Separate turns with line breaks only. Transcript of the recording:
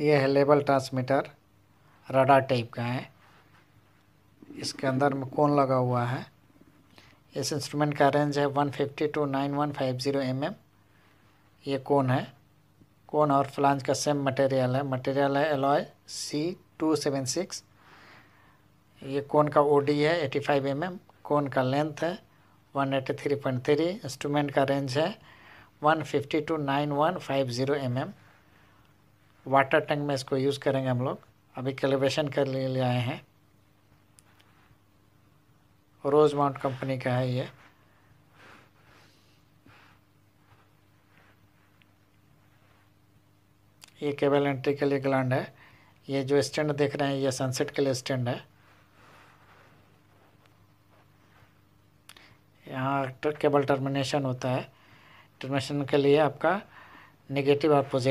ये है label transmitter radar type का है इसके अंदर में कौन लगा हुआ है इस इंस्ट्रूमेंट का रेंज है one fifty to nine one five zero M M ये कौन है कौन और फ्लांज का सेम मटेरियल है मटेरियल है alloy C two seven six ये कौन का ओ डी है एटी फाइव एम एम कौन का लेंथ है one eighty three point three instrument का रेंज है one fifty to nine one five zero M M water tank में इसको यूज़ करेंगे हम लोग अभी कैलिब्रेशन कर ले आए हैं रोज माउंट कंपनी का है ये ये केबल एंट्री के लिए ग्लैंड है ये जो स्टैंड देख रहे हैं ये सनसेट के लिए स्टैंड है यहाँ केबल टर्मिनेशन होता है टर्मिनेशन के लिए आपका नेगेटिव और पॉजिटिव